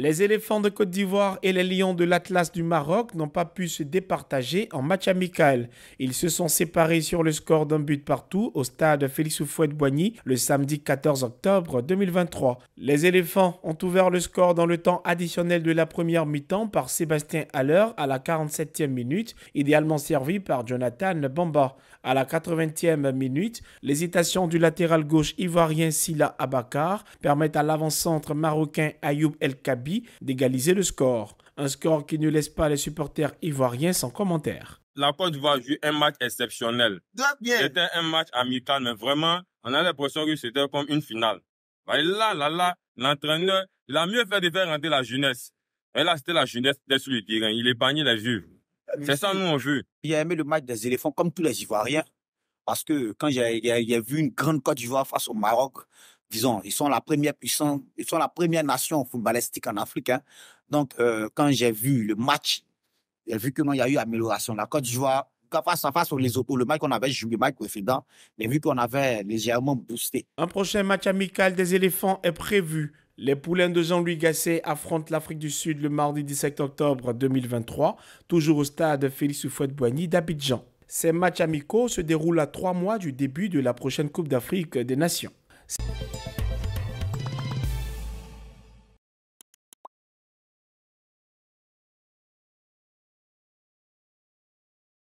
Les éléphants de Côte d'Ivoire et les lions de l'Atlas du Maroc n'ont pas pu se départager en match amical. Ils se sont séparés sur le score d'un but partout au stade Félix Houphouët Boigny le samedi 14 octobre 2023. Les éléphants ont ouvert le score dans le temps additionnel de la première mi-temps par Sébastien Haller à la 47e minute, idéalement servi par Jonathan Bamba. À la 80e minute, l'hésitation du latéral gauche ivoirien Silla Abakar permet à l'avant-centre marocain Ayoub El Kabi d'égaliser le score. Un score qui ne laisse pas les supporters ivoiriens sans commentaire. La Côte d'Ivoire joue un match exceptionnel. C'était un match amical, mais vraiment, on a l'impression que c'était comme une finale. Bah, là, là, là, l'entraîneur, il a mieux fait de faire rentrer la jeunesse. Et là, c'était la jeunesse d'être sur le terrain. Il les yeux. C'est ça, nous, on veut. Il a aimé le match des éléphants, comme tous les Ivoiriens. Parce que quand j'ai vu une grande Côte d'Ivoire face au Maroc, disons, ils sont la première puissance, ils sont la première nation footballistique en Afrique. Hein. Donc, euh, quand j'ai vu le match, j'ai vu que non, il y a eu amélioration. La Côte d'Ivoire, face à face les Lesotho, le match qu'on avait joué, le match précédent, mais vu qu'on avait légèrement boosté. Un prochain match amical des éléphants est prévu. Les poulains de Jean-Louis Gasset affrontent l'Afrique du Sud le mardi 17 octobre 2023, toujours au stade Félix Houphouët-Boigny d'Abidjan. Ces matchs amicaux se déroulent à trois mois du début de la prochaine Coupe d'Afrique des Nations. See